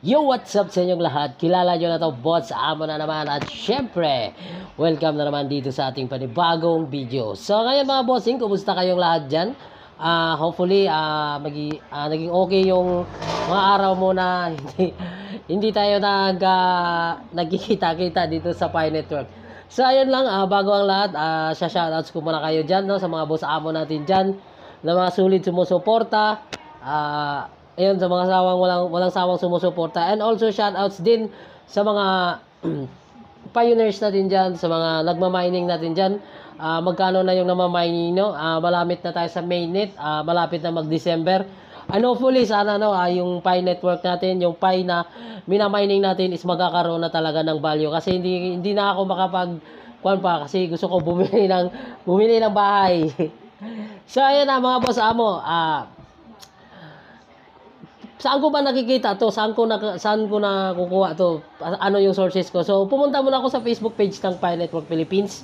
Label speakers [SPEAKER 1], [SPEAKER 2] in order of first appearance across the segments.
[SPEAKER 1] Yo, what's up sa inyong lahat? Kilala nyo na to, bots, amo na naman. At syempre, welcome na naman dito sa ating panibagong video. So, ngayon mga bossing, kumusta kayong lahat dyan? Uh, hopefully, uh, magi, uh, naging okay yung mga araw mo na hindi, hindi tayo nag, uh, nagkikita-kita dito sa Pi Network. So, ayun lang, uh, bago ang lahat, uh, shoutouts ko muna kayo dyan, no, sa mga boss amo natin dyan, na mga sulit sumusuporta, ah, uh, ayun sa mga sawang walang walang sawang sumusuporta and also shoutouts din sa mga pioneers natin diyan sa mga nagma-mining natin diyan uh, ah, magkano na yung namamining no uh, ah, malamit na tayo sa mainnet uh, ah, malapit na mag-December and hopefully sana no uh, yung Pi network natin yung Pi na minamining natin is magkakaroon na talaga ng value kasi hindi hindi na ako makapag kwan pa kasi gusto ko bumili ng bumili ng bahay so ayun na mga boss amo ah uh, saan ko ba nakikita to? Saan ko na saan ko na kukuha to? Ano yung sources ko? So pumunta muna ako sa Facebook page ng Pi Network Philippines.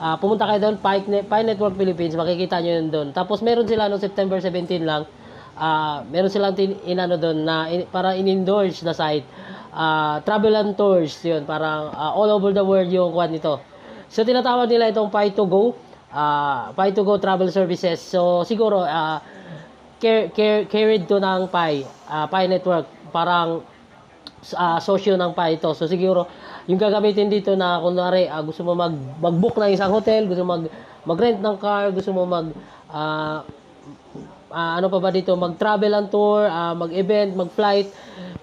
[SPEAKER 1] Uh, pumunta kayo doon, Pi, ne- Pi Network Philippines, makikita niyo yun doon. Tapos meron sila no September 17 lang, uh, meron silang tin, inano doon na in, para in-endorse na site. Uh, travel and tours yun, parang uh, all over the world yung kwan nito. So tinatawag nila itong pi to go uh, pi to go Travel Services. So siguro uh, car- car- carried to ng Pi, uh, Pi network, parang uh, sosyo ng Pi ito. So siguro, yung gagamitin dito na kunwari uh, gusto mo mag mag-book ng isang hotel, gusto mo mag mag-rent ng car, gusto mo mag uh, uh, ano pa ba dito, mag-travel ang tour, uh, mag-event, mag-flight,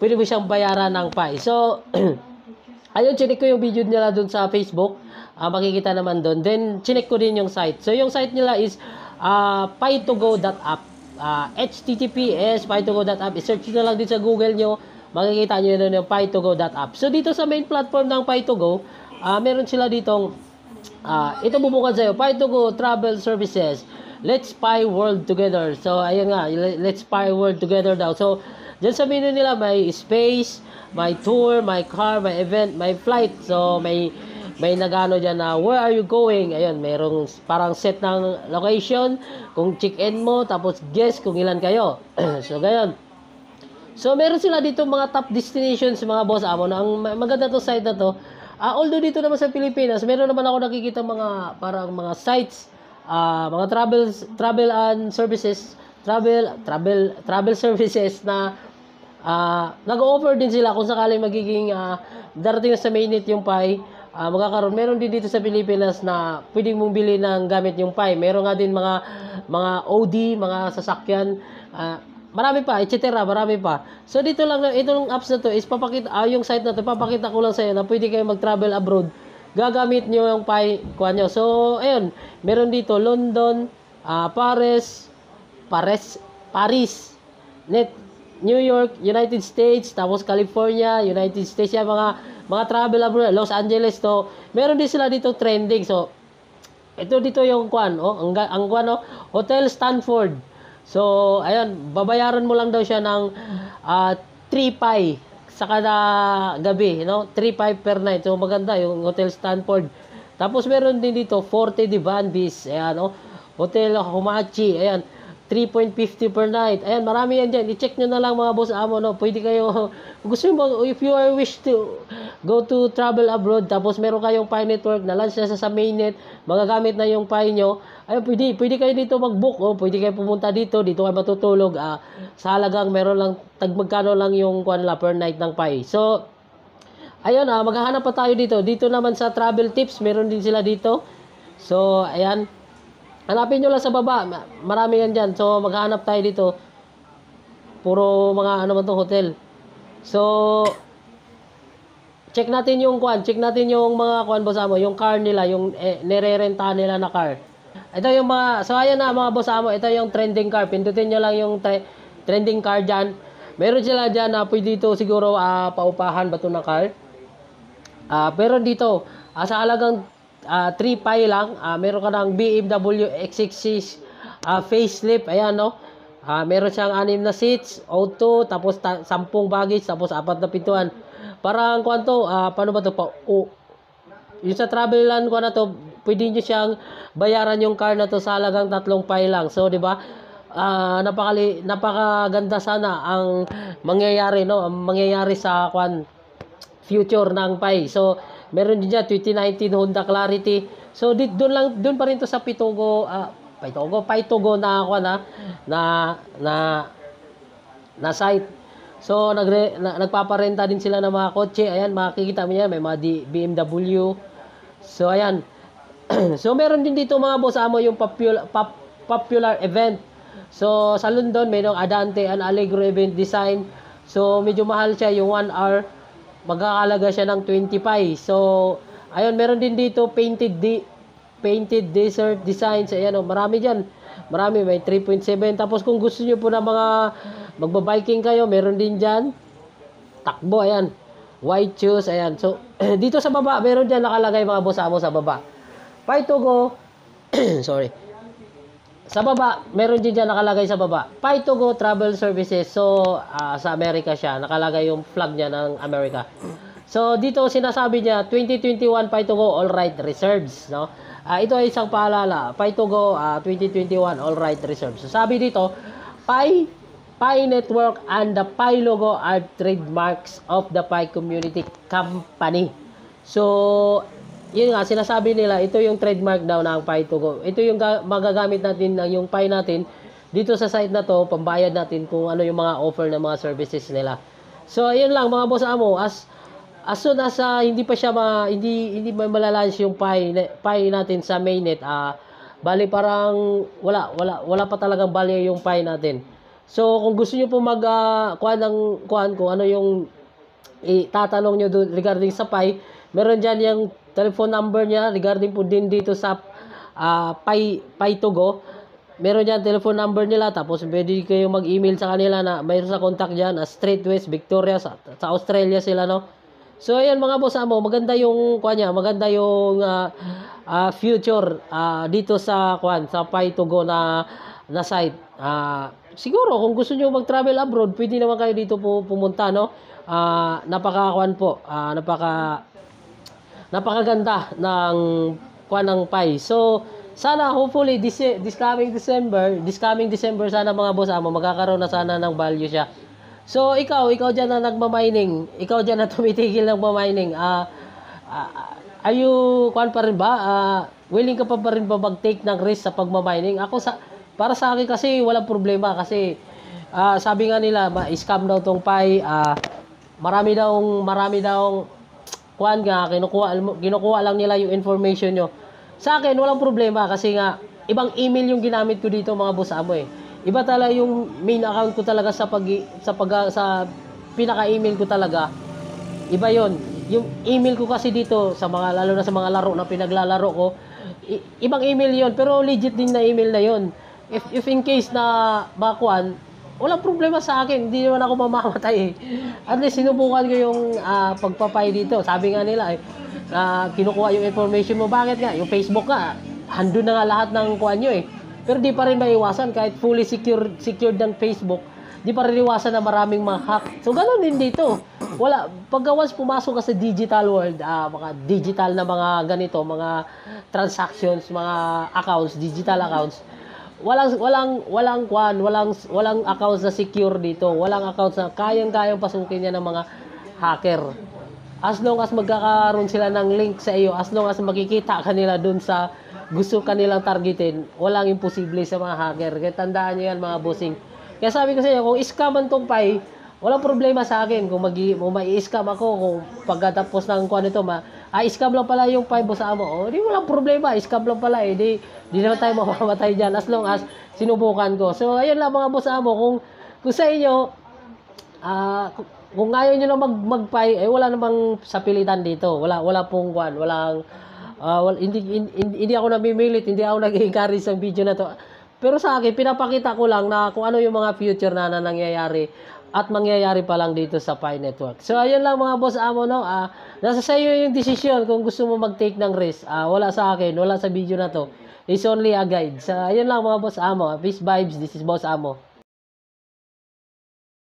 [SPEAKER 1] pwede mo siyang bayaran ng Pi. So ayun, chinik ko yung video nila dun sa Facebook. Uh, makikita naman doon. Then, chinik ko din yung site. So, yung site nila is uh, pay2go.app uh, ah, https pytogo.app. search nyo lang din sa Google nyo. Makikita nyo na yung pytogo.app. So, dito sa main platform ng pytogo, uh, ah, meron sila ditong uh, ito bubukod sa'yo. Pytogo Travel Services. Let's Spy World Together. So, ayun nga, Let's Spy World Together daw. So, dyan sa menu nila, may space, may tour, may car, may event, may flight. So, may may nagano diyan na where are you going? Ayun, merong parang set ng location kung check-in mo tapos guess kung ilan kayo. so gayon So meron sila dito mga top destinations mga boss amo ah, na ang maganda to site na to. Uh, although dito naman sa Pilipinas, meron naman ako nakikita mga parang mga sites, uh, mga travel travel and services, travel, travel, travel services na uh, nag-offer din sila kung sakaling magiging uh, darating na sa mainit yung pie uh, ah, magkakaroon. Meron din dito sa Pilipinas na pwedeng mong bili ng gamit yung Pi. Meron nga din mga mga OD, mga sasakyan, uh, marami pa, etc. Marami pa. So dito lang itong apps na to is papakita ah, yung site na to papakita ko lang sa inyo na pwede kayo mag-travel abroad. Gagamit niyo yung Pi kuha nyo. So ayun, meron dito London, uh, Paris, Paris, Paris, Net, New York, United States, tapos California, United States, yung mga mga travel abroad, Los Angeles to, meron din sila dito trending. So, ito dito yung kwan, oh, ang, ang kwan, oh, Hotel Stanford. So, ayun, babayaran mo lang daw siya ng uh, ah, 3 pie sa kada gabi, you know, 3 per night. So, maganda yung Hotel Stanford. Tapos, meron din dito, 40 Divan Beach, ayan, oh, Hotel Humachi, ayan, 3.50 per night. Ayan, marami yan dyan. I-check nyo na lang mga boss amo, no? Pwede kayo, gusto mo, if you are wish to, go to travel abroad, tapos meron kayong Pi network na launch na sa, mainnet, magagamit na yung Pi nyo, ay pwede, pwede kayo dito mag-book, oh, pwede kayo pumunta dito, dito kayo matutulog, ah, sa halagang meron lang, tag magkano lang yung kwan la, per night ng Pi. So, ayun ah, maghahanap pa tayo dito. Dito naman sa travel tips, meron din sila dito. So, ayan. Hanapin nyo lang sa baba. Marami yan dyan. So, maghahanap tayo dito. Puro mga ano man hotel. So, check natin yung kuan, check natin yung mga kuan boss amo, yung car nila, yung eh, nirerenta nila na car. Ito yung mga, so ayan na mga boss amo, ito yung trending car. Pindutin nyo lang yung tre- trending car dyan. Meron sila dyan na ah, pwede dito siguro uh, paupahan bato na car. Uh, pero dito, uh, sa alagang uh, pie lang, uh, meron ka ng BMW X66 uh, facelift. Ayan no. Uh, meron siyang anim na seats, auto, tapos ta- 10 baggage, tapos apat na pintuan. Parang kuan to, uh, paano ba to pa? O, yung sa travel land ko na to, pwede niyo siyang bayaran yung car na to sa halagang tatlong pay lang. So, di ba? Uh, napakali, napakaganda sana ang mangyayari, no? Ang mangyayari sa kwan future ng pay. So, meron din dyan, 2019 Honda Clarity. So, dit, doon lang, doon pa rin to sa Pitogo, uh, ah, Pitogo, Pitogo na ako na, na, na, na site. So, nagre, na, nagpaparenta din sila ng mga kotse. Ayan, makikita mo yan. May mga D, BMW. So, ayan. so, meron din dito mga boss amo yung popular, popular event. So, sa London, mayroong Adante and Allegro event design. So, medyo mahal siya yung 1 hour. Magkakalaga siya ng 25. So, ayun, meron din dito painted di, painted desert designs. Ayan, oh, marami diyan. Marami, may 3.7. Tapos kung gusto niyo po ng mga magbabiking kayo, meron din dyan. Takbo, ayan. White shoes, ayan. So, dito sa baba, meron dyan nakalagay mga boss amo sa baba. Pay to go, sorry. Sa baba, meron din dyan nakalagay sa baba. Pay to go travel services. So, uh, sa Amerika siya. Nakalagay yung flag niya ng Amerika. So, dito sinasabi niya, 2021 Pay to go, all right, reserves. No? Uh, ito ay isang paalala. Pay to go, uh, 2021, all right, reserves. So, sabi dito, Pay Pi Network and the Pi logo are trademarks of the Pi Community Company. So, yun nga, sinasabi nila, ito yung trademark daw ng Pi Togo. Ito yung magagamit natin, yung Pi natin, dito sa site na to, pambayad natin kung ano yung mga offer ng mga services nila. So, ayun lang mga boss amo, as as soon as uh, hindi pa siya ma, hindi hindi pa malalunch yung Pi, Pi natin sa mainnet, ah, uh, bali parang wala wala wala pa talagang value yung Pi natin. So, kung gusto niyo po mag, uh, ah, kuhan ng, kuhan ko, ano yung itatanong niyo doon regarding sa Pi, meron diyan yung telephone number niya regarding po din dito sa uh, Pi, Pi to go. Meron diyan telephone number nila, tapos pwede kayo mag-email sa kanila na mayroon sa contact diyan uh, Straight West Victoria, sa, sa Australia sila, no? So, ayan mga boss, amo, ah, maganda yung, kuhan niya, maganda yung uh, uh, future uh, dito sa, kuhan, sa Pi to go na, na site. Uh, siguro kung gusto niyo mag-travel abroad, pwede naman kayo dito po pumunta, no? Uh, ah, napakakuan po, uh, napaka napakaganda ng kuan ng pie. So, sana hopefully this, this coming December, this coming December sana mga boss amo ah, magkakaroon na sana ng value siya. So, ikaw, ikaw diyan na nagma-mining, ikaw diyan na tumitigil ng mining. Ah, uh, uh, are you kuan pa rin ba? Uh, willing ka pa, pa rin ba mag-take ng risk sa pagma-mining? Ako sa para sa akin kasi walang problema kasi uh, sabi nga nila, ma-scam daw tong pay Uh, marami daw, marami daw kuan nga kinukuha kinukuha lang nila yung information nyo. Sa akin walang problema kasi nga ibang email yung ginamit ko dito mga boss amo eh. Iba talaga yung main account ko talaga sa pag sa pag sa pinaka-email ko talaga. Iba 'yon. Yung email ko kasi dito sa mga lalo na sa mga laro na pinaglalaro ko, i- ibang email 'yon pero legit din na email na 'yon. If, if in case na bakuan, walang problema sa akin. Hindi naman ako mamamatay eh. At least sinubukan ko yung uh, pagpapay dito. Sabi nga nila eh, uh, kinukuha yung information mo. Bakit nga? Yung Facebook ka, hando na nga lahat ng kuha nyo eh. Pero di pa rin maiwasan kahit fully secured, secured ng Facebook di pa rin iwasan na maraming mga hack. So, ganun din dito. Wala. Pagka once pumasok ka sa digital world, uh, mga digital na mga ganito, mga transactions, mga accounts, digital accounts, walang walang walang kwan, walang walang account na secure dito. Walang account na kayang-kayang pasukin niya ng mga hacker. As long as magkakaroon sila ng link sa iyo, as long as makikita kanila dun sa gusto kanilang targetin, walang imposible sa mga hacker. Kaya tandaan niyo yan mga bossing. Kaya sabi ko sa inyo, kung iskaman tong pay, Walang problema sa akin kung mag kung mai-scam ako kung pagkatapos ng kuan nito ma ah, scam lang pala yung 5 sa amo. Oh, di walang problema, scam lang pala eh. Di, di naman tayo mamamatay diyan as long as sinubukan ko. So ayun lang mga boss amo kung kung sa inyo ah uh, kung ayaw niyo lang mag magpay eh wala namang sapilitan dito. Wala wala pong kuan, walang uh, ah, well, hindi, hindi, hindi ako namimilit, hindi ako nag-encourage sa video na to. Pero sa akin, pinapakita ko lang na kung ano yung mga future na, na nangyayari at mangyayari pa lang dito sa Pi Network. So, ayun lang mga boss amo, no? Uh, nasa sa iyo yung decision kung gusto mo mag-take ng risk. Uh, wala sa akin, wala sa video na to. It's only a guide. So, ayun lang mga boss amo. Ah, peace vibes. This is boss amo.